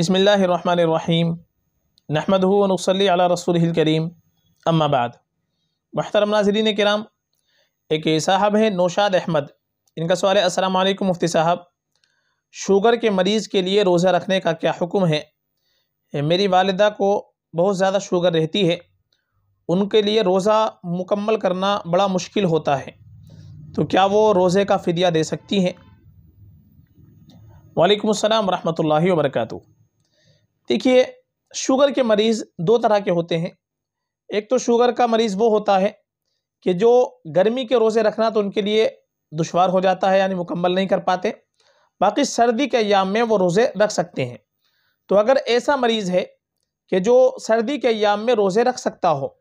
बसमिल्लाम नहमद नसली अला रसूल करीम अम्माबाद महतरम नाजरीन कराम एक साहब हैं नौशाद अहमद इनका सवाल है असलकम मुफ्ती साहब शुगर के मरीज़ के लिए रोज़ा रखने का क्या हुक्म है मेरी वालदा को बहुत ज़्यादा शुगर रहती है उनके लिए रोज़ा मुकम्मल करना बड़ा मुश्किल होता है तो क्या वो रोज़े का फ़दिया दे सकती हैं वालेकुम अस्सलाम वर्का देखिए शुगर के मरीज़ दो तरह के होते हैं एक तो शुगर का मरीज़ वो होता है कि जो गर्मी के रोज़े रखना तो उनके लिए दुशवार हो जाता है यानी मुकम्मल नहीं कर पाते बाकी सर्दी के अयाम में वो रोज़े रख सकते हैं तो अगर ऐसा मरीज़ है कि जो सर्दी के अयाम में रोज़े रख सकता हो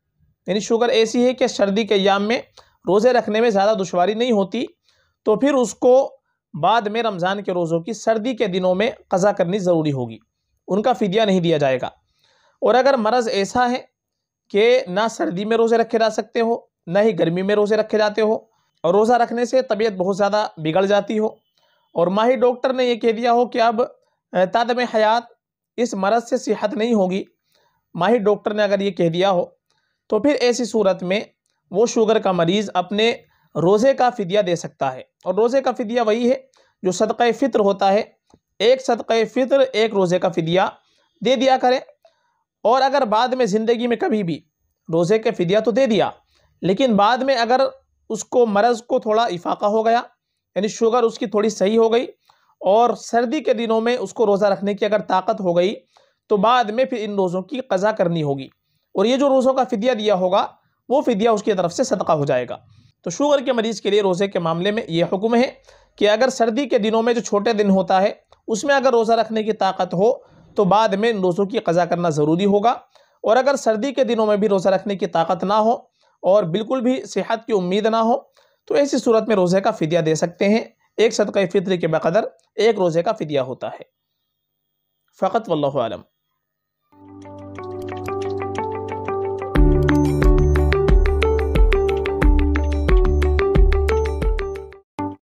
यानी शुगर ऐसी है कि सर्दी के अयाम में रोज़े रखने में ज़्यादा दुशारी नहीं होती तो फिर उसको बाद में रमज़ान के रोज़ों की सर्दी के दिनों में कज़ा करनी ज़रूरी होगी उनका फ़िदिया नहीं दिया जाएगा और अगर मरज़ ऐसा है कि ना सर्दी में रोज़े रखे जा सकते हो ना ही गर्मी में रोज़े रखे जाते हो और रोज़ा रखने से तबीयत बहुत ज़्यादा बिगड़ जाती हो और माहिर डॉक्टर ने यह कह दिया हो कि अब तदम हयात इस मरज़ से सेहत नहीं होगी माहिर डॉक्टर ने अगर ये कह दिया हो तो फिर ऐसी सूरत में वो शुगर का मरीज़ अपने रोज़े का फदिया दे सकता है और रोज़े का फदिया वही है जो सदक़ फ़ित्र होता है एक सदक़ फ़ितर एक रोज़े का फदिया दे दिया करें और अगर बाद में ज़िंदगी में कभी भी रोज़े के फ़दिया तो दे दिया लेकिन बाद में अगर उसको मरज़ को थोड़ा इफाका हो गया यानी शुगर उसकी थोड़ी सही हो गई और सर्दी के दिनों में उसको रोज़ा रखने की अगर ताकत हो गई तो बाद में फिर इन रोज़ों की कज़ा करनी होगी और ये जो रोज़ों का फ़दिया दिया होगा वो फ़दिया उसकी तरफ से सदका हो जाएगा तो शुगर के मरीज़ के लिए रोज़े के मामले में ये हुक्म है कि अगर सर्दी के दिनों में जो छोटे दिन होता है उसमें अगर रोज़ा रखने की ताकत हो तो बाद में इन रोज़ों की कज़ा करना ज़रूरी होगा और अगर सर्दी के दिनों में भी रोज़ा रखने की ताकत ना हो और बिल्कुल भी सेहत की उम्मीद ना हो तो ऐसी सूरत में रोज़े का फ़दिया दे सकते हैं एक सदक़ फ़ितर के बकदर एक रोज़े का फ़दिया होता है फ़कत वल्लम